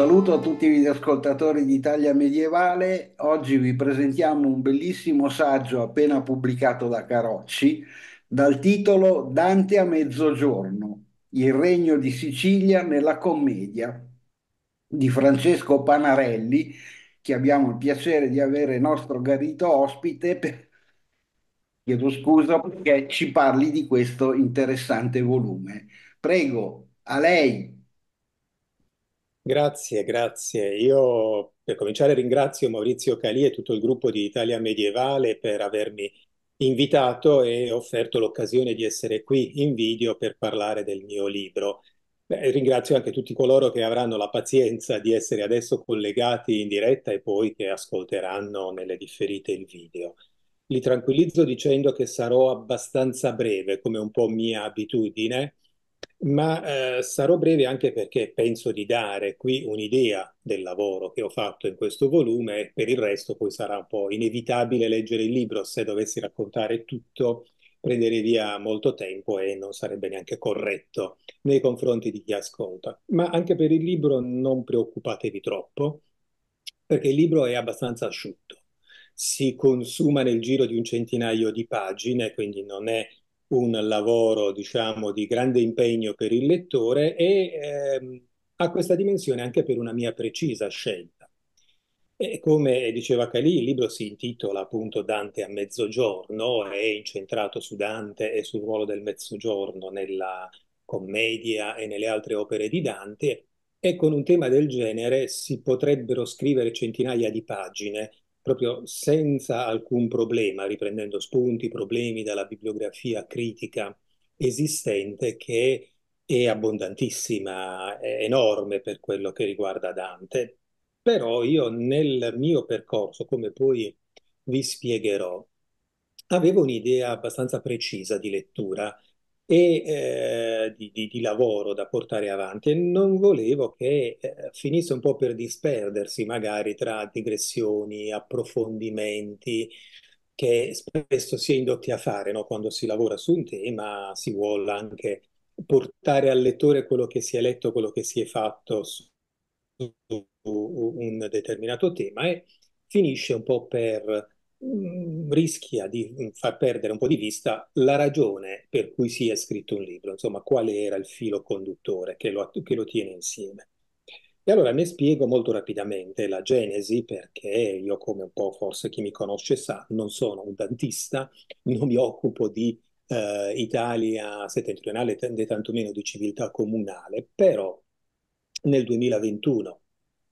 saluto a tutti gli ascoltatori di Italia Medievale. Oggi vi presentiamo un bellissimo saggio appena pubblicato da Carocci dal titolo Dante a mezzogiorno, il regno di Sicilia nella commedia di Francesco Panarelli, che abbiamo il piacere di avere nostro garito ospite per... chiedo scusa perché ci parli di questo interessante volume. Prego, a lei. Grazie, grazie. Io per cominciare ringrazio Maurizio Calì e tutto il gruppo di Italia Medievale per avermi invitato e offerto l'occasione di essere qui in video per parlare del mio libro. Beh, ringrazio anche tutti coloro che avranno la pazienza di essere adesso collegati in diretta e poi che ascolteranno nelle differite il video. Li tranquillizzo dicendo che sarò abbastanza breve, come un po' mia abitudine, ma eh, sarò breve anche perché penso di dare qui un'idea del lavoro che ho fatto in questo volume e per il resto poi sarà un po' inevitabile leggere il libro se dovessi raccontare tutto prendere via molto tempo e non sarebbe neanche corretto nei confronti di chi ascolta. Ma anche per il libro non preoccupatevi troppo, perché il libro è abbastanza asciutto, si consuma nel giro di un centinaio di pagine, quindi non è un lavoro diciamo, di grande impegno per il lettore e ehm, ha questa dimensione anche per una mia precisa scelta. E come diceva Calì, il libro si intitola appunto Dante a mezzogiorno, è incentrato su Dante e sul ruolo del mezzogiorno nella commedia e nelle altre opere di Dante, e con un tema del genere si potrebbero scrivere centinaia di pagine proprio senza alcun problema, riprendendo spunti, problemi dalla bibliografia critica esistente che è abbondantissima, è enorme per quello che riguarda Dante. Però io nel mio percorso, come poi vi spiegherò, avevo un'idea abbastanza precisa di lettura e eh, di, di, di, lavoro da portare avanti e non volevo che eh, finisse un po' per disperdersi magari tra digressioni, approfondimenti che spesso si è indotti a fare no? quando si lavora su un tema, si vuole anche portare al lettore quello che si è letto, quello che si è fatto su, su un determinato tema e finisce un po' per Mm, rischia di mm, far perdere un po' di vista la ragione per cui si è scritto un libro, insomma, qual era il filo conduttore che lo, che lo tiene insieme. E allora ne spiego molto rapidamente la genesi perché io, come un po' forse chi mi conosce sa, non sono un dantista, non mi occupo di eh, Italia settentrionale né tantomeno di civiltà comunale, però nel 2021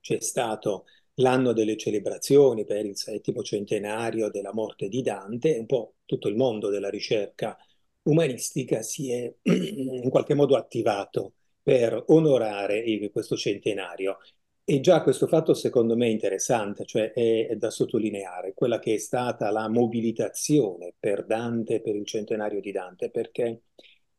c'è stato l'anno delle celebrazioni per il settimo centenario della morte di Dante, un po' tutto il mondo della ricerca umanistica si è in qualche modo attivato per onorare questo centenario. E già questo fatto secondo me è interessante, cioè è da sottolineare quella che è stata la mobilitazione per Dante, per il centenario di Dante, perché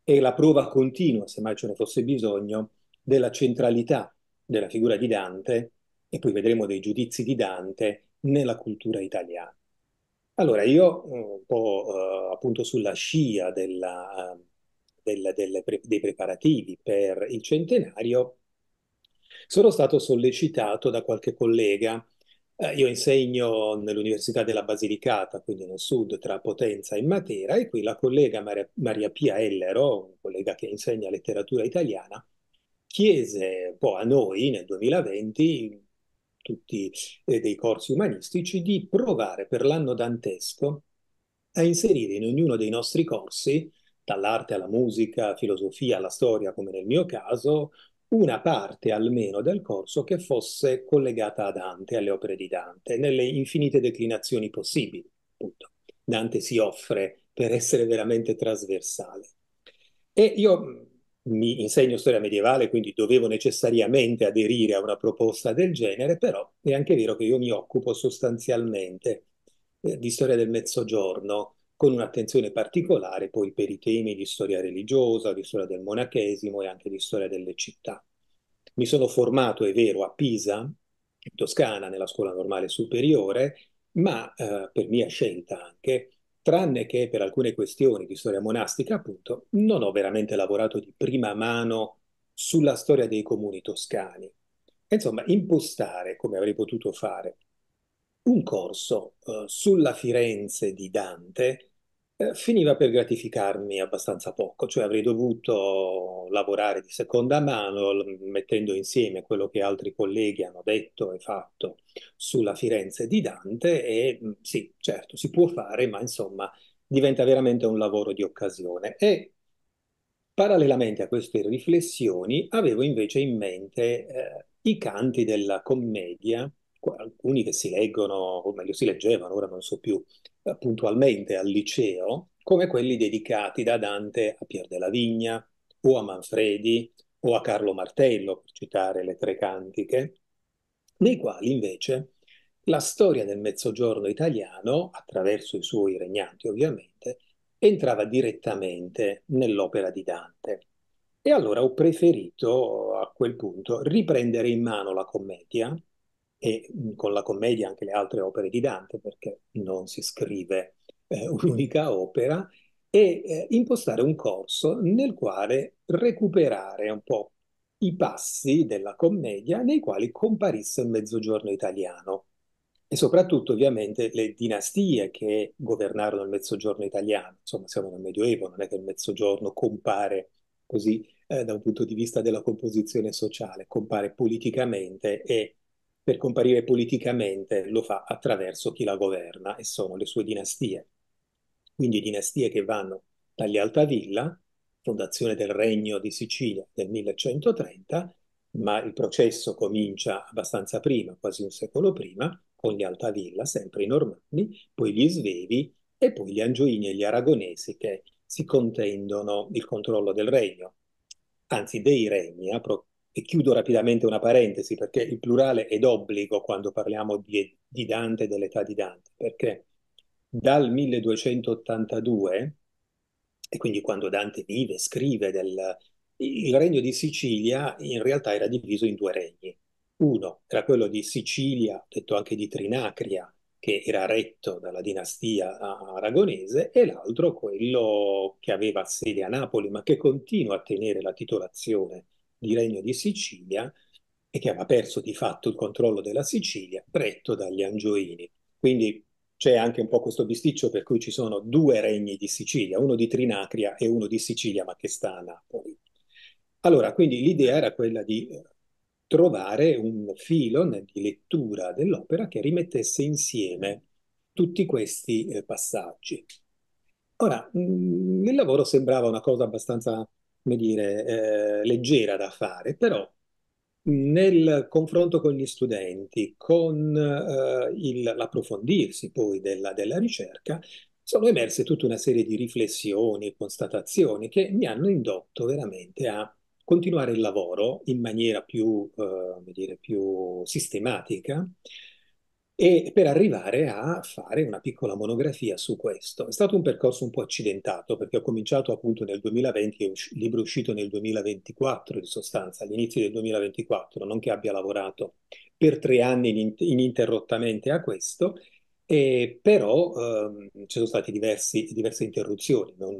è la prova continua, se mai ce ne fosse bisogno, della centralità della figura di Dante e poi vedremo dei giudizi di Dante nella cultura italiana. Allora, io eh, un po' eh, appunto sulla scia della, della, eh, delle, dei preparativi per il centenario, sono stato sollecitato da qualche collega. Eh, io insegno nell'Università della Basilicata, quindi nel sud, tra Potenza e Matera, e qui la collega Maria, Maria Pia Ellero, un collega che insegna letteratura italiana, chiese un po' a noi nel 2020 tutti eh, dei corsi umanistici, di provare per l'anno dantesco a inserire in ognuno dei nostri corsi, dall'arte alla musica, filosofia alla storia, come nel mio caso, una parte almeno del corso che fosse collegata a Dante, alle opere di Dante, nelle infinite declinazioni possibili. Appunto. Dante si offre per essere veramente trasversale. E io mi insegno storia medievale, quindi dovevo necessariamente aderire a una proposta del genere, però è anche vero che io mi occupo sostanzialmente eh, di storia del mezzogiorno, con un'attenzione particolare poi per i temi di storia religiosa, di storia del monachesimo e anche di storia delle città. Mi sono formato, è vero, a Pisa, in Toscana, nella scuola normale superiore, ma eh, per mia scelta anche, tranne che per alcune questioni di storia monastica, appunto, non ho veramente lavorato di prima mano sulla storia dei comuni toscani. Insomma, impostare, come avrei potuto fare, un corso eh, sulla Firenze di Dante eh, finiva per gratificarmi abbastanza poco, cioè avrei dovuto lavorare di seconda mano mettendo insieme quello che altri colleghi hanno detto e fatto sulla Firenze di Dante e mm, sì, certo, si può fare, ma insomma diventa veramente un lavoro di occasione. E parallelamente a queste riflessioni avevo invece in mente eh, i canti della commedia alcuni che si leggono, o meglio si leggevano, ora non so più, eh, puntualmente al liceo, come quelli dedicati da Dante a Pier della Vigna o a Manfredi o a Carlo Martello, per citare le tre cantiche, nei quali invece la storia del mezzogiorno italiano, attraverso i suoi regnanti ovviamente, entrava direttamente nell'opera di Dante. E allora ho preferito a quel punto riprendere in mano la commedia, e mhmm, con la commedia anche le altre opere di Dante, perché non si scrive eh, un'unica opera, e eh, impostare un corso nel quale recuperare un po' i passi della commedia nei quali comparisse il mezzogiorno italiano e soprattutto ovviamente le dinastie che governarono il mezzogiorno italiano. Insomma, siamo nel Medioevo, non è che il mezzogiorno compare così eh, da un punto di vista della composizione sociale, compare politicamente e per comparire politicamente lo fa attraverso chi la governa e sono le sue dinastie. Quindi dinastie che vanno dagli Altavilla, fondazione del Regno di Sicilia del 1130, ma il processo comincia abbastanza prima, quasi un secolo prima, con gli Altavilla, sempre i Normanni, poi gli Svevi e poi gli Angioini e gli Aragonesi che si contendono il controllo del regno, anzi dei regni, a, pro- e chiudo rapidamente una parentesi perché il plurale è d'obbligo quando parliamo di, di Dante e dell'età di Dante, perché dal 1282, e quindi quando Dante vive, scrive, del, il regno di Sicilia in realtà era diviso in due regni. Uno era quello di Sicilia, detto anche di Trinacria, che era retto dalla dinastia aragonese, e l'altro quello che aveva sede a Napoli, ma che continua a tenere la titolazione di Regno di Sicilia e che aveva perso di fatto il controllo della Sicilia retto dagli Angioini. Quindi c'è anche un po' questo bisticcio per cui ci sono due regni di Sicilia, uno di Trinacria e uno di Sicilia ma che sta a Napoli. Allora, quindi l'idea era quella di eh, trovare un filo di lettura dell'opera che rimettesse insieme tutti questi eh, passaggi. Ora, mm, il lavoro sembrava una cosa abbastanza come dire, eh, leggera da fare, però nel confronto con gli studenti, con eh, il, l'approfondirsi poi della, della ricerca, sono emerse tutta una serie di riflessioni e constatazioni che mi hanno indotto veramente a continuare il lavoro in maniera più, eh, dire, più sistematica e per arrivare a fare una piccola monografia su questo. È stato un percorso un po' accidentato perché ho cominciato appunto nel 2020, è un libro uscito nel 2024 in sostanza, all'inizio del 2024, non che abbia lavorato per tre anni ininterrottamente a questo, e però ehm, ci sono state diversi, diverse interruzioni, non,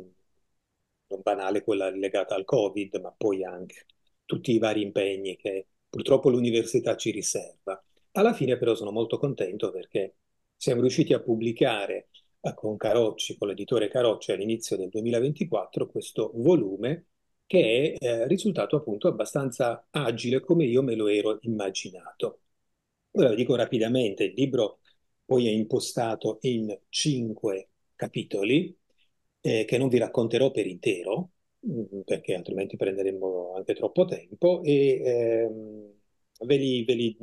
non banale quella legata al Covid, ma poi anche tutti i vari impegni che purtroppo l'università ci riserva. Alla fine però sono molto contento perché siamo riusciti a pubblicare eh, con Carocci, con l'editore Carocci all'inizio del 2024 questo volume che è eh, risultato appunto abbastanza agile come io me lo ero immaginato. Ora lo dico rapidamente, il libro poi è impostato in cinque capitoli eh, che non vi racconterò per intero mm, perché altrimenti prenderemmo anche troppo tempo e ehm, ve, li, ve li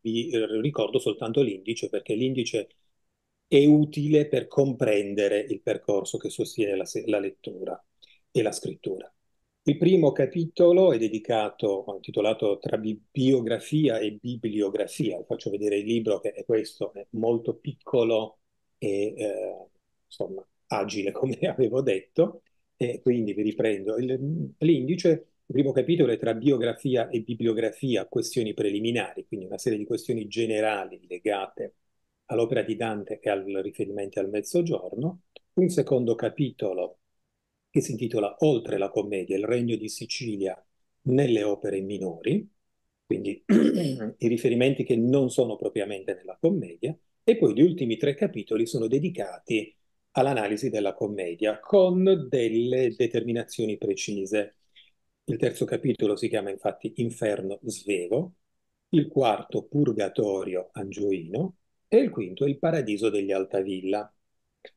vi eh, eh, ricordo soltanto l'indice perché l'indice è utile per comprendere il percorso che sostiene la, la lettura e la scrittura. Il primo capitolo è dedicato, eh, intitolato Tra biografia e bibliografia. faccio vedere il libro che è questo, è molto piccolo e eh, insomma agile come avevo detto, e quindi vi riprendo l'indice il primo capitolo è tra biografia e bibliografia, questioni preliminari, quindi una serie di questioni generali legate all'opera di Dante e al riferimento al Mezzogiorno. Un secondo capitolo che si intitola Oltre la commedia, il regno di Sicilia nelle opere minori, quindi i riferimenti che non sono propriamente nella commedia, e poi gli ultimi tre capitoli sono dedicati all'analisi della commedia con delle determinazioni precise il terzo capitolo si chiama infatti Inferno Svevo, il quarto Purgatorio Angioino e il quinto Il Paradiso degli Altavilla.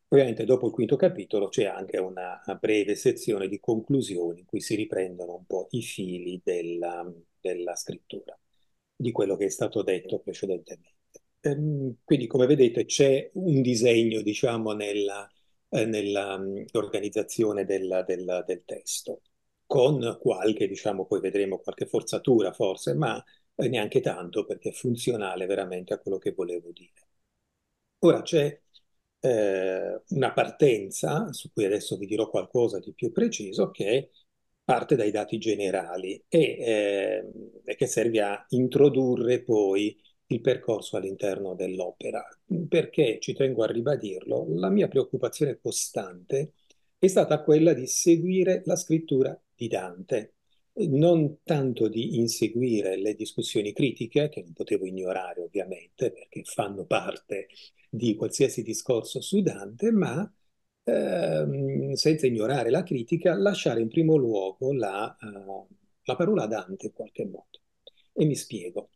Ovviamente dopo il quinto capitolo c'è anche una, breve sezione di conclusioni in cui si riprendono un po' i fili della, della scrittura, di quello che è stato detto precedentemente. Ehm, quindi come vedete c'è un disegno diciamo nell'organizzazione eh, nella, mm, del, del testo con qualche, diciamo, poi vedremo qualche forzatura forse, ma eh, neanche tanto perché è funzionale veramente a quello che volevo dire. Ora c'è eh, una partenza, su cui adesso vi dirò qualcosa di più preciso, che parte dai dati generali e eh, che serve a introdurre poi il percorso all'interno dell'opera, perché ci tengo a ribadirlo, la mia preoccupazione costante è stata quella di seguire la scrittura di Dante, non tanto di inseguire le discussioni critiche, che non potevo ignorare ovviamente, perché fanno parte di qualsiasi discorso su Dante, ma ehm, senza ignorare la critica, lasciare in primo luogo la, uh, la parola Dante in qualche modo. E mi spiego.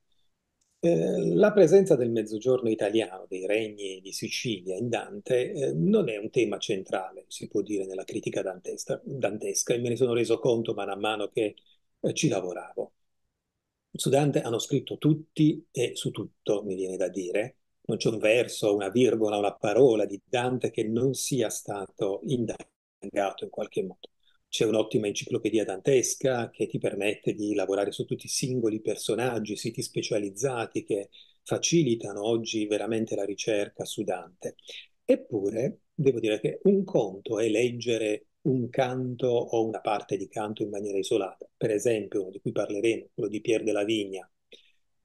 Eh, la presenza del mezzogiorno italiano, dei regni di Sicilia in Dante, eh, non è un tema centrale, si può dire, nella critica dantesca, dantesca e me ne sono reso conto man mano che eh, ci lavoravo. Su Dante hanno scritto tutti e su tutto, mi viene da dire. Non c'è un verso, una virgola, una parola di Dante che non sia stato indagato in qualche modo. C'è un'ottima enciclopedia dantesca che ti permette di lavorare su tutti i singoli personaggi, siti specializzati che facilitano oggi veramente la ricerca su Dante. Eppure, devo dire che un conto è leggere un canto o una parte di canto in maniera isolata, per esempio uno di cui parleremo, quello di Pier della Vigna,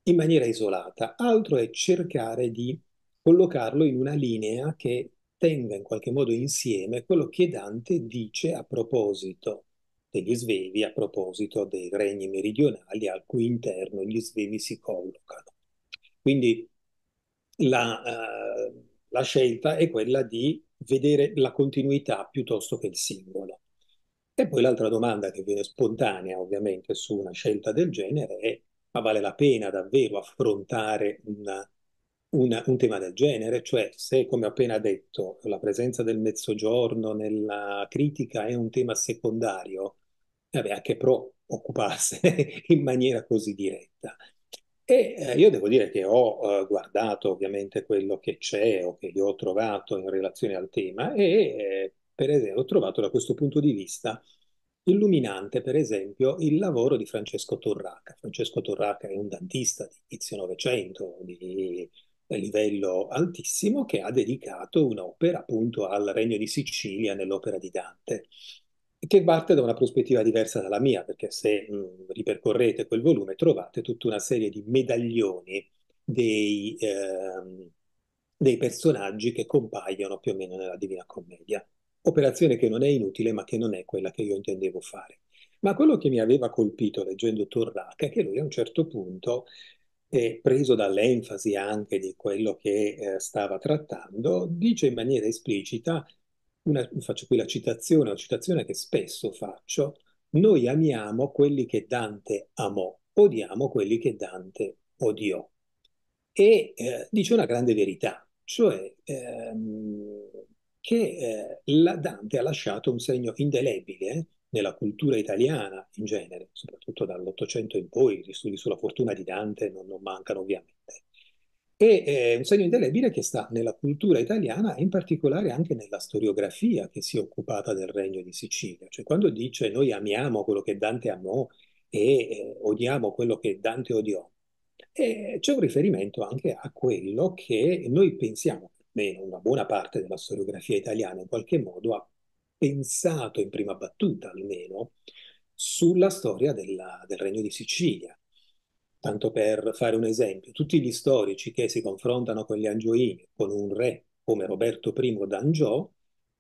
in maniera isolata, altro è cercare di collocarlo in una linea che tenga in qualche modo insieme quello che Dante dice a proposito degli svevi, a proposito dei regni meridionali al cui interno gli svevi si collocano. Quindi la, eh, la scelta è quella di vedere la continuità piuttosto che il singolo. E poi l'altra domanda che viene spontanea ovviamente su una scelta del genere è ma vale la pena davvero affrontare una una, un tema del genere, cioè se, come ho appena detto, la presenza del mezzogiorno nella critica è un tema secondario, vabbè, anche Pro occupasse in maniera così diretta. E eh, io devo dire che ho eh, guardato ovviamente quello che c'è o che io ho trovato in relazione al tema e eh, per esempio ho trovato da questo punto di vista illuminante per esempio il lavoro di Francesco Torraca. Francesco Torraca è un dantista di inizio Novecento, di livello altissimo che ha dedicato un'opera appunto al Regno di Sicilia nell'opera di Dante, che parte da una prospettiva diversa dalla mia, perché se mh, mm, ripercorrete quel volume trovate tutta una serie di medaglioni dei, eh, dei personaggi che compaiono più o meno nella Divina Commedia. Operazione che non è inutile, ma che non è quella che io intendevo fare. Ma quello che mi aveva colpito leggendo Torraca è che lui a un certo punto e preso dall'enfasi anche di quello che eh, stava trattando, dice in maniera esplicita, una, faccio qui la citazione, una citazione che spesso faccio, noi amiamo quelli che Dante amò, odiamo quelli che Dante odiò. E eh, dice una grande verità, cioè ehm, che eh, Dante ha lasciato un segno indelebile nella cultura italiana in genere, soprattutto dall'Ottocento in poi, gli studi sulla fortuna di Dante non, non mancano ovviamente. E è eh, un segno indelebile che sta nella cultura italiana e in particolare anche nella storiografia che si è occupata del Regno di Sicilia. Cioè quando dice noi amiamo quello che Dante amò e eh, odiamo quello che Dante odiò, eh, c'è un riferimento anche a quello che noi pensiamo, almeno una buona parte della storiografia italiana in qualche modo, ha pensato in prima battuta almeno sulla storia della, del Regno di Sicilia. Tanto per fare un esempio, tutti gli storici che si confrontano con gli angioini, con un re come Roberto I d'Angio,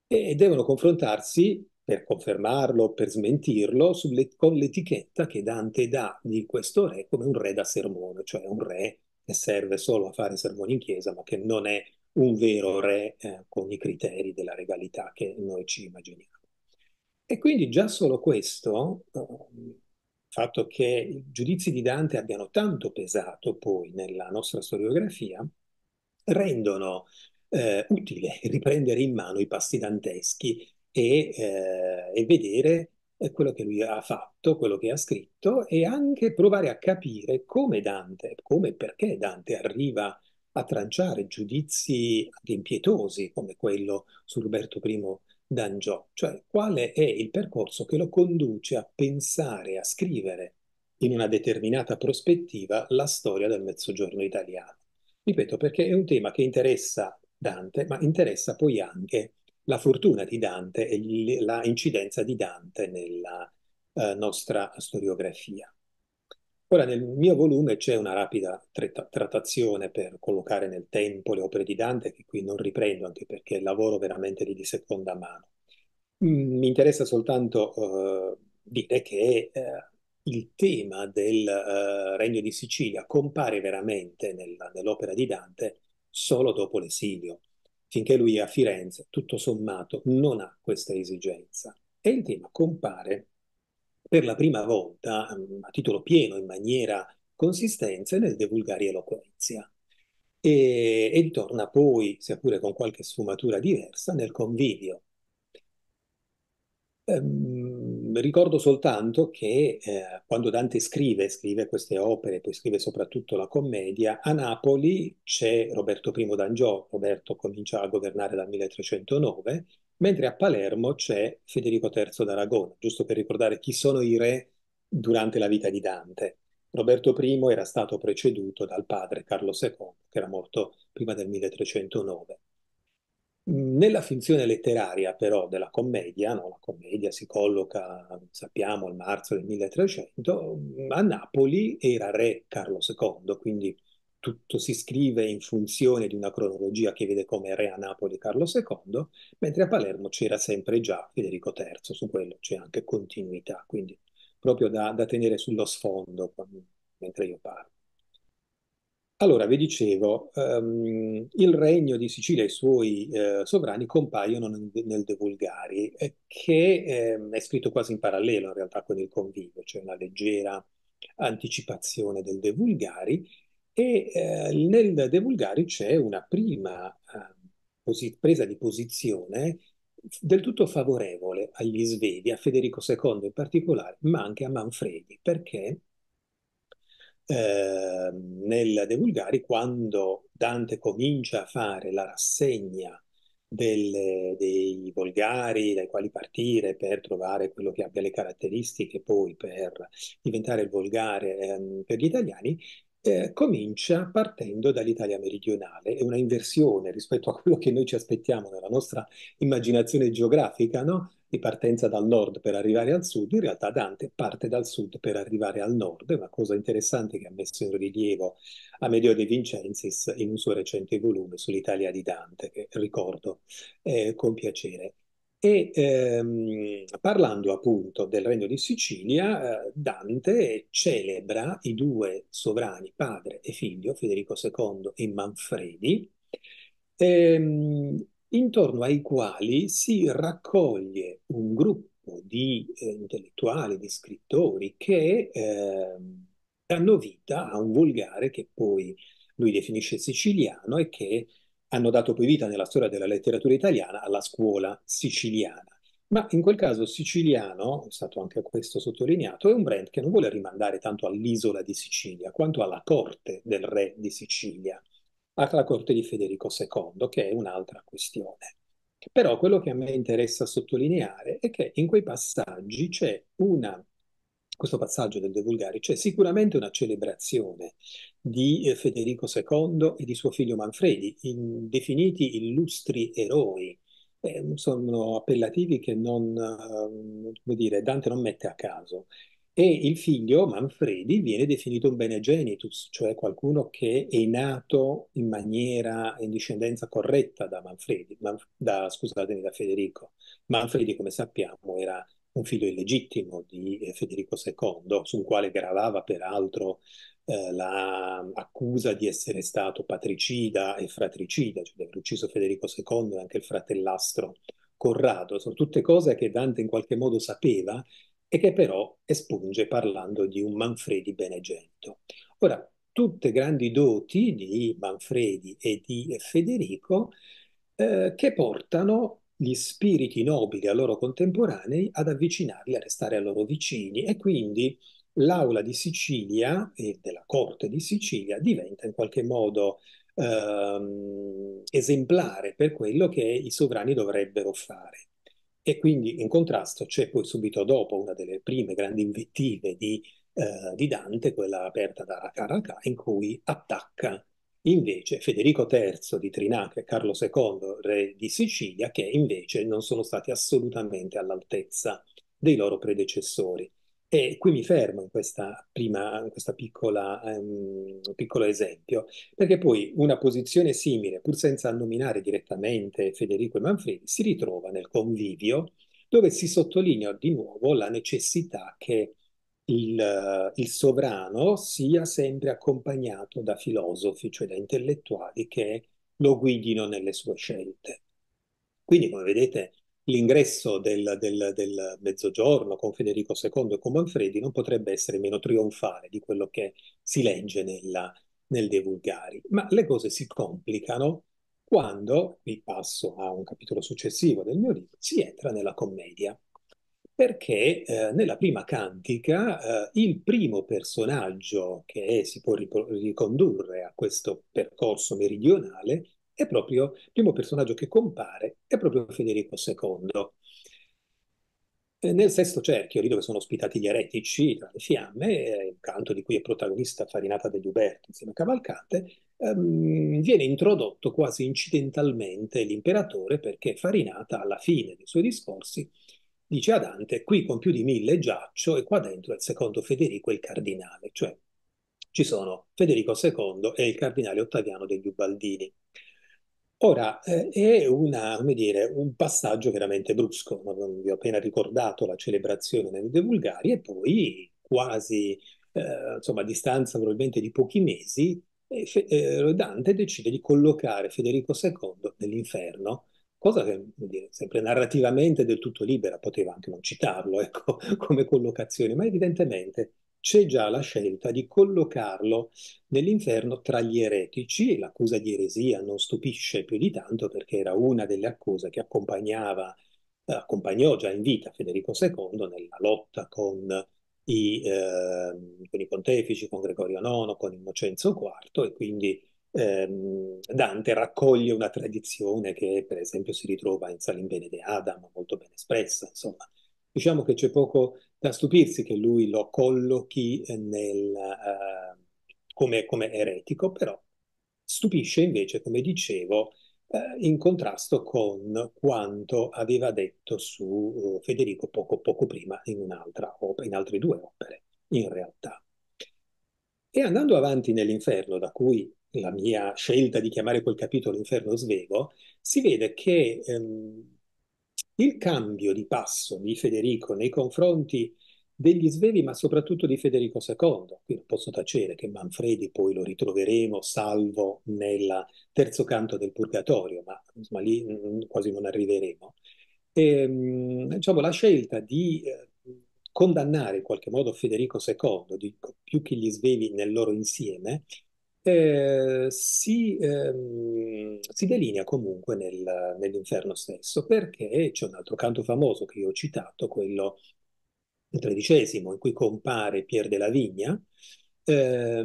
e devono confrontarsi per confermarlo per smentirlo sulle, con l'etichetta che Dante dà di questo re come un re da sermone, cioè un re che serve solo a fare sermoni in chiesa, ma che non è un vero re eh, con i criteri della regalità che noi ci immaginiamo. E quindi già solo questo, il ehm, fatto che i giudizi di Dante abbiano tanto pesato poi nella nostra storiografia, rendono eh, utile riprendere in mano i passi danteschi e, eh, e vedere eh, quello che lui ha fatto, quello che ha scritto e anche provare a capire come Dante, come e perché Dante arriva a a tranciare giudizi impietosi come quello su Roberto I d'Angiò, cioè quale è il percorso che lo conduce a pensare, a scrivere in una determinata prospettiva la storia del mezzogiorno italiano. Ripeto, perché è un tema che interessa Dante, ma interessa poi anche la fortuna di Dante e la incidenza di Dante nella eh, nostra storiografia. Ora nel mio volume c'è una rapida trattazione per collocare nel tempo le opere di Dante, che qui non riprendo anche perché è lavoro veramente di seconda mano. Mm, mi interessa soltanto eh, dire che eh, il tema del eh, Regno di Sicilia compare veramente nel, nell'opera di Dante solo dopo l'esilio, finché lui è a Firenze, tutto sommato, non ha questa esigenza. E il tema compare per la prima volta mm, a titolo pieno, in maniera consistente, nel De Vulgari Eloquenzia. E, e torna poi, sia pure con qualche sfumatura diversa, nel convivio. Ehm, ricordo soltanto che eh, quando Dante scrive, scrive queste opere, poi scrive soprattutto la commedia, a Napoli c'è Roberto I d'Angiò, Roberto comincia a governare dal 1309, mentre a Palermo c'è Federico III d'Aragona, giusto per ricordare chi sono i re durante la vita di Dante. Roberto I era stato preceduto dal padre Carlo II, che era morto prima del 1309. Nella finzione letteraria però della commedia, no? la commedia si colloca, sappiamo, al marzo del 1300, a Napoli era re Carlo II, quindi tutto si scrive in funzione di una cronologia che vede come re a Napoli Carlo II, mentre a Palermo c'era sempre già Federico III, su quello c'è anche continuità, quindi proprio da, da tenere sullo sfondo quando, mentre io parlo. Allora, vi dicevo, um, il regno di Sicilia e i suoi eh, sovrani compaiono nel, nel De Vulgari, eh, che eh, è scritto quasi in parallelo in realtà con il Convivio, c'è cioè una leggera anticipazione del De Vulgari, e eh, nel De Vulgari c'è una prima eh, presa di posizione del tutto favorevole agli svedi, a Federico II in particolare, ma anche a Manfredi, perché eh, nel De Vulgari, quando Dante comincia a fare la rassegna delle, dei volgari dai quali partire per trovare quello che abbia le caratteristiche poi per diventare il volgare eh, per gli italiani, eh, comincia partendo dall'Italia meridionale, è una inversione rispetto a quello che noi ci aspettiamo nella nostra immaginazione geografica, no? di partenza dal nord per arrivare al sud, in realtà Dante parte dal sud per arrivare al nord, è una cosa interessante che ha messo in rilievo Amedeo De Vincensis in un suo recente volume sull'Italia di Dante, che ricordo eh, con piacere. E ehm, parlando appunto del Regno di Sicilia, eh, Dante celebra i due sovrani, padre e figlio, Federico II e Manfredi, ehm, intorno ai quali si raccoglie un gruppo di eh, intellettuali, di scrittori che eh, danno vita a un volgare che poi lui definisce siciliano e che hanno dato poi vita nella storia della letteratura italiana alla scuola siciliana. Ma in quel caso siciliano, è stato anche questo sottolineato, è un brand che non vuole rimandare tanto all'isola di Sicilia quanto alla corte del re di Sicilia, alla corte di Federico II, che è un'altra questione. Però quello che a me interessa sottolineare è che in quei passaggi c'è una questo passaggio del De Vulgari, c'è cioè sicuramente una celebrazione di eh, Federico II e di suo figlio Manfredi, in, definiti illustri eroi. Eh, sono appellativi che non, ehm, come dire, Dante non mette a caso. E il figlio Manfredi viene definito un benegenitus, cioè qualcuno che è nato in maniera, in discendenza corretta da Manfredi, da, scusatemi, da Federico. Manfredi, come sappiamo, era un figlio illegittimo di eh, Federico II, sul quale gravava peraltro eh, l'accusa la di essere stato patricida e fratricida, cioè di aver ucciso Federico II e anche il fratellastro Corrado. Sono tutte cose che Dante in qualche modo sapeva e che però espunge parlando di un Manfredi Benegento. Ora, tutte grandi doti di Manfredi e di Federico eh, che portano gli spiriti nobili a loro contemporanei ad avvicinarli, a restare a loro vicini e quindi l'aula di Sicilia e della corte di Sicilia diventa in qualche modo ehm, esemplare per quello che i sovrani dovrebbero fare. E quindi in contrasto c'è poi subito dopo una delle prime grandi invettive di, eh, di Dante, quella aperta da Racaracà, in cui attacca Invece Federico III di Trinacria e Carlo II, re di Sicilia, che invece non sono stati assolutamente all'altezza dei loro predecessori. E qui mi fermo in questa, prima, in questa piccola, um, piccolo esempio, perché poi una posizione simile, pur senza nominare direttamente Federico e Manfredi, si ritrova nel convivio dove si sottolinea di nuovo la necessità che il, eh, il, sovrano sia sempre accompagnato da filosofi, cioè da intellettuali che lo guidino nelle sue scelte. Quindi, come vedete, l'ingresso del, del, del Mezzogiorno con Federico II e con Manfredi non potrebbe essere meno trionfale di quello che si legge nella, nel De Vulgari. Ma le cose si complicano quando, vi passo a un capitolo successivo del mio libro, si entra nella commedia perché eh, nella prima cantica eh, il primo personaggio che si può ricondurre a questo percorso meridionale è proprio il primo personaggio che compare è proprio Federico II. E eh, nel sesto cerchio, lì dove sono ospitati gli eretici, tra le fiamme, eh, il canto di cui è protagonista Farinata degli Uberti insieme a Cavalcante, ehm, viene introdotto quasi incidentalmente l'imperatore perché Farinata, alla fine dei suoi discorsi, dice a Dante, qui con più di mille giaccio e qua dentro è il secondo Federico e il cardinale, cioè ci sono Federico II e il cardinale Ottaviano degli Ubaldini. Ora, eh, è una, dire, un passaggio veramente brusco, vi ho appena ricordato la celebrazione nelle De Vulgari e poi quasi, eh, insomma, a distanza probabilmente di pochi mesi, eh, eh Dante decide di collocare Federico II nell'inferno cosa che dire, sempre narrativamente del tutto libera, poteva anche non citarlo ecco, come collocazione, ma evidentemente c'è già la scelta di collocarlo nell'inferno tra gli eretici, l'accusa di eresia non stupisce più di tanto perché era una delle accuse che accompagnava, eh, accompagnò già in vita Federico II nella lotta con i, eh, con i pontefici, con Gregorio IX, con Innocenzo IV e quindi ehm, Dante raccoglie una tradizione che per esempio si ritrova in Salimbene de Adam, molto ben espressa, insomma. Diciamo che c'è poco da stupirsi che lui lo collochi nel, uh, come, come, eretico, però stupisce invece, come dicevo, uh, in contrasto con quanto aveva detto su eh, Federico poco, poco prima in, op- in altre due opere, in realtà. E andando avanti nell'inferno, da cui la mia scelta di chiamare quel capitolo Inferno Svevo, si vede che ehm, il cambio di passo di Federico nei confronti degli svevi, ma soprattutto di Federico II. Qui non posso tacere che Manfredi poi lo ritroveremo salvo nel terzo canto del Purgatorio, ma insomma, lì mh, mm, mm, quasi non arriveremo. E, ehm, mh, diciamo, la scelta di eh, condannare in qualche modo Federico II, di, più che gli svevi nel loro insieme, eh, si, ehm, si, delinea comunque nel, nell'inferno stesso, perché c'è un altro canto famoso che io ho citato, quello tredicesimo, in cui compare Pier della Vigna. Eh,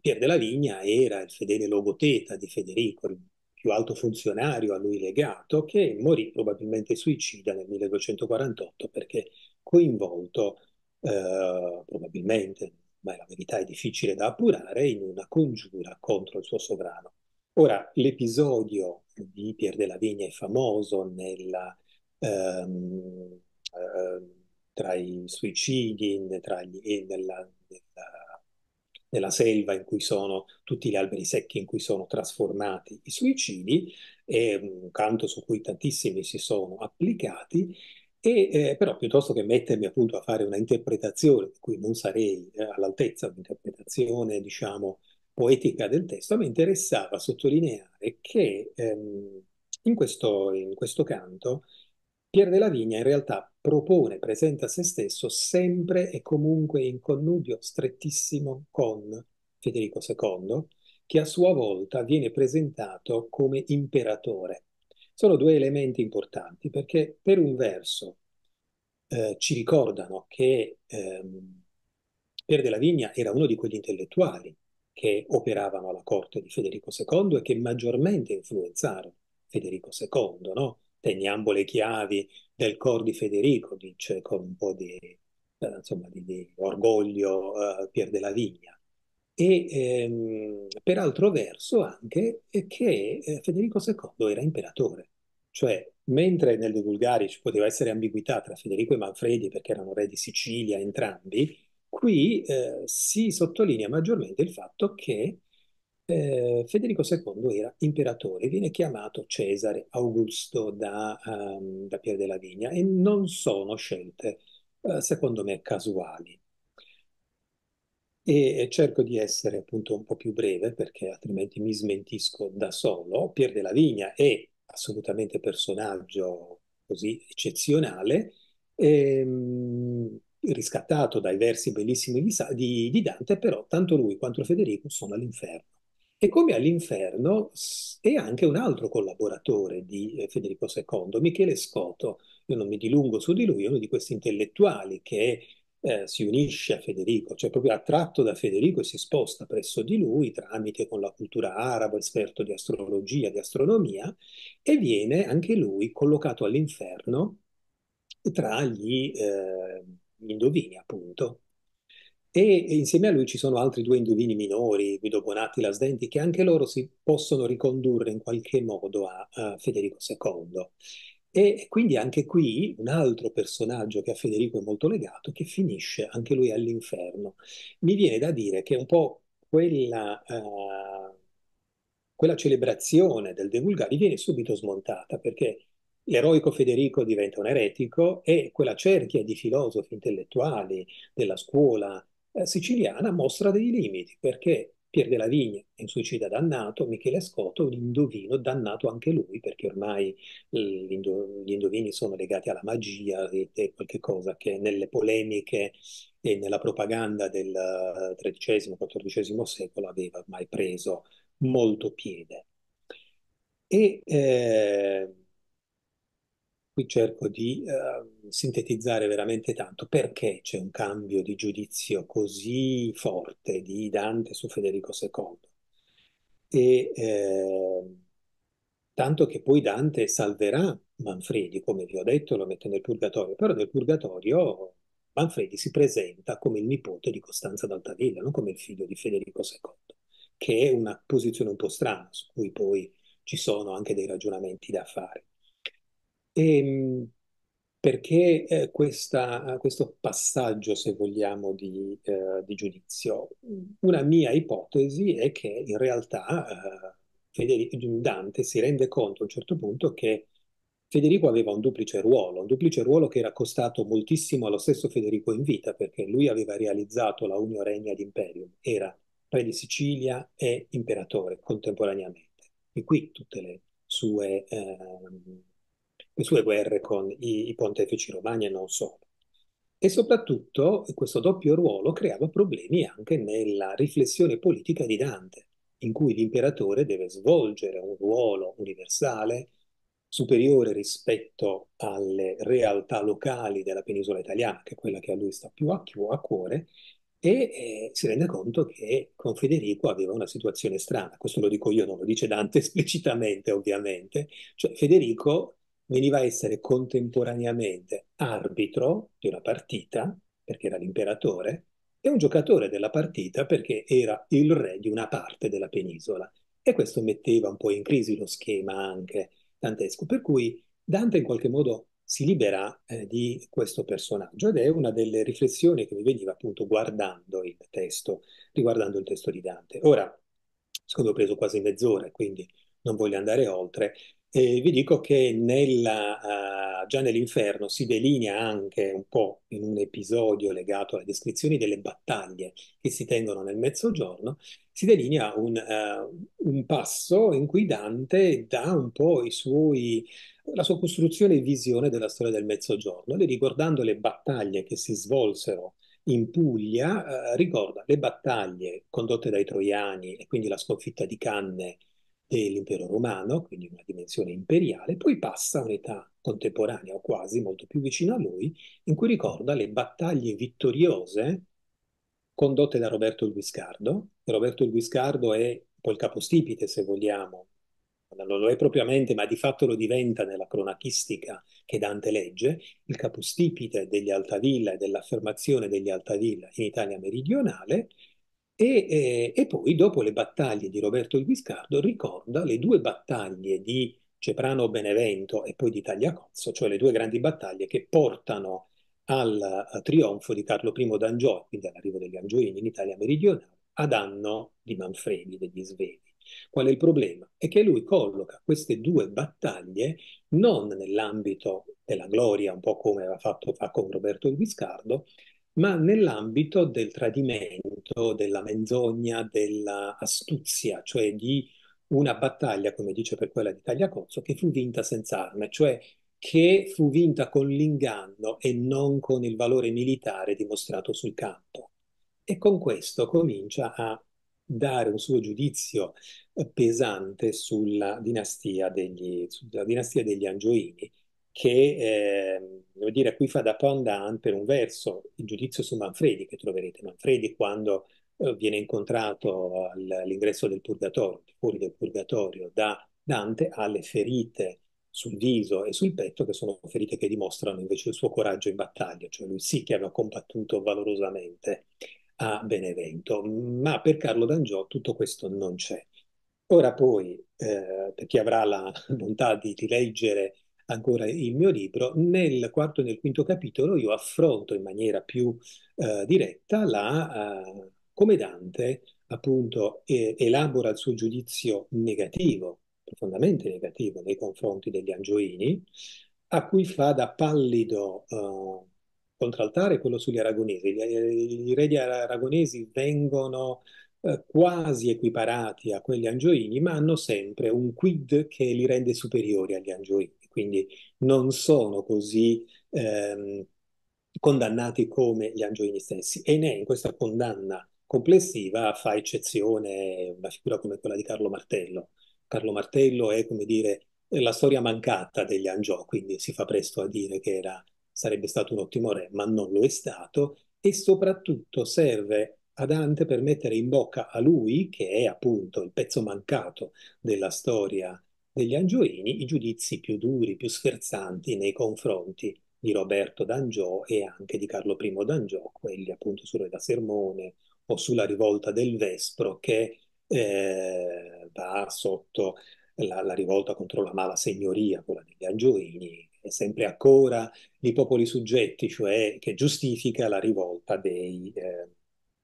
Pier della Vigna era il fedele logoteta di Federico, il più alto funzionario a lui legato, che morì probabilmente suicida nel 1248 perché coinvolto, eh, probabilmente ma è la verità è difficile da appurare, in una congiura contro il suo sovrano. Ora, l'episodio di Pier della Vigna è famoso nella, ehm, eh, tra i suicidi, tra gli, nella, nella, nella, selva in cui sono tutti gli alberi secchi in cui sono trasformati i suicidi, è un canto su cui tantissimi si sono applicati e, eh, però piuttosto che mettermi appunto a fare una interpretazione, di cui non sarei eh, all'altezza, un'interpretazione diciamo poetica del testo, mi interessava sottolineare che ehm, in, questo, in questo canto Pier della Vigna in realtà propone, presenta se stesso sempre e comunque in connubio strettissimo con Federico II, che a sua volta viene presentato come imperatore sono due elementi importanti perché per un verso eh, ci ricordano che ehm, Per della Vigna era uno di quegli intellettuali che operavano alla corte di Federico II e che maggiormente influenzarono Federico II, no? Teniamo le chiavi del cor di Federico, dice con un po' di, eh, insomma, di, di orgoglio eh, Pier della Vigna e ehm, per altro verso anche che eh, Federico II era imperatore, cioè mentre nel De Vulgari ci poteva essere ambiguità tra Federico e Manfredi perché erano re di Sicilia entrambi, qui eh, si sottolinea maggiormente il fatto che eh, Federico II era imperatore, viene chiamato Cesare Augusto da, um, da Pier della Vigna e non sono scelte, eh, secondo me, casuali e cerco di essere appunto un po' più breve perché altrimenti mi smentisco da solo. Pier della Vigna è assolutamente personaggio così eccezionale, ehm, riscattato dai versi bellissimi di, di, di, Dante, però tanto lui quanto Federico sono all'inferno. E come all'inferno è anche un altro collaboratore di eh, Federico II, Michele Scoto. Io non mi dilungo su di lui, è uno di questi intellettuali che è eh, si unisce a Federico, cioè proprio attratto da Federico e si sposta presso di lui tramite con la cultura araba, esperto di astrologia, di astronomia, e viene anche lui collocato all'inferno tra gli, eh, indovini, appunto. E, e insieme a lui ci sono altri due indovini minori, Guido Bonatti e Lasdenti, che anche loro si possono ricondurre in qualche modo a, a Federico II. E quindi anche qui un altro personaggio che a Federico è molto legato, che finisce anche lui all'inferno. Mi viene da dire che un po' quella, uh, quella celebrazione del De Vulgari viene subito smontata, perché l'eroico Federico diventa un eretico e quella cerchia di filosofi intellettuali della scuola eh, siciliana mostra dei limiti, perché Pier della Vigne è un suicida dannato, Michele Scotto è un indovino dannato anche lui, perché ormai gli indovini sono legati alla magia, ed è qualcosa che nelle polemiche e nella propaganda del XIII-XIV secolo aveva ormai preso molto piede. E, eh, qui cerco di eh, sintetizzare veramente tanto perché c'è un cambio di giudizio così forte di Dante su Federico II. E, eh, tanto che poi Dante salverà Manfredi, come vi ho detto, lo mette nel purgatorio, però nel purgatorio Manfredi si presenta come il nipote di Costanza d'Altavilla, non come il figlio di Federico II, che è una posizione un po' strana, su cui poi ci sono anche dei ragionamenti da fare. E, ehm, perché eh, questa, eh, questo passaggio, se vogliamo, di, eh, di, giudizio? Una mia ipotesi è che in realtà eh, mm, Dante si rende conto a un certo punto che Federico aveva un duplice ruolo, un duplice ruolo che era costato moltissimo allo stesso Federico in vita, perché lui aveva realizzato la Unio Regna d'Imperium, era re di Sicilia e imperatore contemporaneamente. E qui tutte le sue ehm, le sue guerre con i, i pontefici romani e non solo. E soprattutto questo doppio ruolo creava problemi anche nella riflessione politica di Dante, in cui l'imperatore deve svolgere un ruolo universale, superiore rispetto alle realtà locali della penisola italiana, che è quella che a lui sta più a, a cuore, e eh, si rende conto che con Federico aveva una situazione strana. Questo lo dico io, non lo dice Dante esplicitamente, ovviamente. Cioè, Federico veniva a essere contemporaneamente arbitro di una partita, perché era l'imperatore, e un giocatore della partita perché era il re di una parte della penisola. E questo metteva un po' in crisi lo schema anche dantesco, per cui Dante in qualche modo si libera eh, di questo personaggio ed è una delle riflessioni che mi veniva appunto guardando il testo, riguardando il testo di Dante. Ora, siccome ho preso quasi mezz'ora, quindi non voglio andare oltre, e vi dico che nella, uh, già nell'inferno si delinea anche un po' in un episodio legato alle descrizioni delle battaglie che si tengono nel mezzogiorno, si delinea un, uh, un passo in cui Dante dà un po' suoi, la sua costruzione e visione della storia del mezzogiorno. Lui riguardando le battaglie che si svolsero in Puglia, uh, ricorda le battaglie condotte dai troiani e quindi la sconfitta di Canne dell'impero romano, quindi una dimensione imperiale, poi passa a un'età contemporanea o quasi molto più vicina a lui, in cui ricorda le battaglie vittoriose condotte da Roberto il Guiscardo. Roberto il Guiscardo è un po' il capostipite, se vogliamo, non lo è propriamente, ma di fatto lo diventa nella cronachistica che Dante legge, il capostipite degli Altavilla e dell'affermazione degli Altavilla in Italia meridionale, e, e, poi, dopo le battaglie di Roberto il Guiscardo, ricorda le due battaglie di Ceprano Benevento e poi di Tagliacozzo, cioè le due grandi battaglie che portano al eh, trionfo di Carlo I d'Angio, quindi all'arrivo degli Angioini in Italia meridionale, a danno di Manfredi, degli Svevi. Qual è il problema? È che lui colloca queste due battaglie non nell'ambito della gloria, un po' come aveva fatto fa con Roberto il Guiscardo, ma nell'ambito del tradimento, della menzogna, dell'astuzia, cioè di una battaglia, come dice per quella di Tagliacozzo, che fu vinta senza armi, cioè che fu vinta con l'inganno e non con il valore militare dimostrato sul campo. E con questo comincia a dare un suo giudizio eh, pesante sulla dinastia degli, sulla dinastia degli Angioini, che eh, devo dire, a cui fa da pandan per un verso il giudizio su Manfredi, che troverete. Manfredi quando eh, viene incontrato all'ingresso del purgatorio, fuori del purgatorio, da Dante ha le ferite sul viso e sul petto, che sono ferite che dimostrano invece il suo coraggio in battaglia, cioè lui sì che aveva combattuto valorosamente a Benevento, ma per Carlo d'Angiò tutto questo non c'è. Ora poi, eh, per chi avrà la bontà di rileggere ancora il mio libro, nel quarto e nel quinto capitolo io affronto in maniera più eh, diretta la, eh, come Dante appunto eh, elabora il suo giudizio negativo, profondamente negativo nei confronti degli angioini, a cui fa da pallido eh, contraltare quello sugli aragonesi. gli re aragonesi vengono eh, quasi equiparati a quelli angioini, ma hanno sempre un quid che li rende superiori agli angioini quindi non sono così ehm, condannati come gli angioini stessi. E ne in questa condanna complessiva fa eccezione una figura come quella di Carlo Martello. Carlo Martello è, come dire, la storia mancata degli Angiò, quindi si fa presto a dire che era, sarebbe stato un ottimo re, ma non lo è stato, e soprattutto serve a Dante per mettere in bocca a lui, che è appunto il pezzo mancato della storia degli angioini i giudizi più duri, più sferzanti nei confronti di Roberto d'Angiò e anche di Carlo I d'Angiò, quelli appunto su Re da Sermone o sulla rivolta del Vespro che eh, va sotto la, la, rivolta contro la mala signoria, quella degli Angioini, è sempre ancora di popoli soggetti, cioè che giustifica la rivolta dei, eh,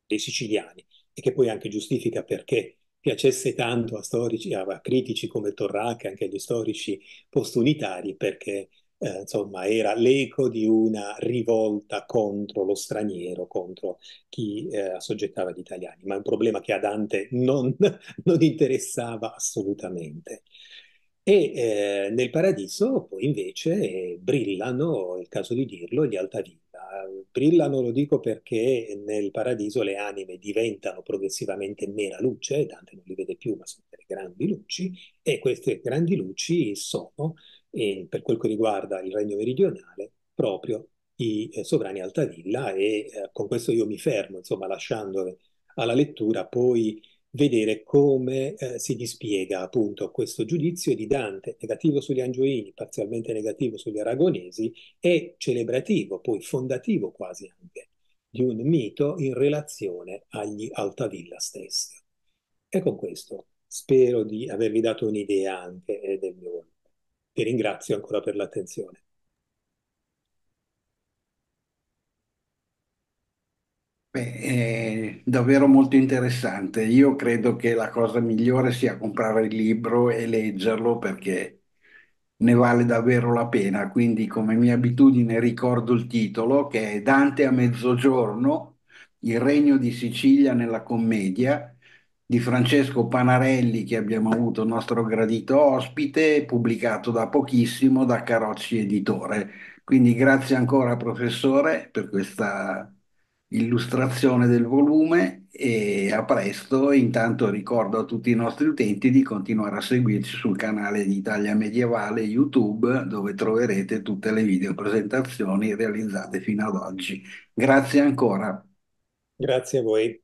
dei siciliani e che poi anche giustifica perché piacesse tanto a storici, a critici come Torrac, anche agli storici postunitari, perché eh, insomma, era l'eco di una rivolta contro lo straniero, contro chi eh, assoggettava gli italiani, ma è un problema che a Dante non, non interessava assolutamente. E eh, nel paradiso poi invece brillano, è il caso di dirlo, gli altavivi brillano, lo dico perché nel paradiso le anime diventano progressivamente mera luce, Dante non li vede più, ma sono delle grandi luci, e queste grandi luci sono, eh, per quel che riguarda il regno meridionale, proprio i eh, sovrani Altavilla e eh, con questo io mi fermo, insomma, lasciando alla lettura poi vedere come eh, si dispiega appunto questo giudizio di Dante, negativo sugli Angioini, parzialmente negativo sugli Aragonesi, e celebrativo, poi fondativo quasi anche, di un mito in relazione agli Altavilla stessi. E con questo spero di avervi dato un'idea anche eh, del mio Vi ringrazio ancora per l'attenzione. Beh, è davvero molto interessante. Io credo che la cosa migliore sia comprare il libro e leggerlo perché ne vale davvero la pena. Quindi, come mia abitudine, ricordo il titolo che è Dante a mezzogiorno, Il regno di Sicilia nella commedia di Francesco Panarelli, che abbiamo avuto nostro gradito ospite, pubblicato da pochissimo da Carocci Editore. Quindi grazie ancora, professore, per questa illustrazione del volume e a presto. Intanto ricordo a tutti i nostri utenti di continuare a seguirci sul canale di Italia Medievale YouTube dove troverete tutte le video presentazioni realizzate fino ad oggi. Grazie ancora. Grazie a voi.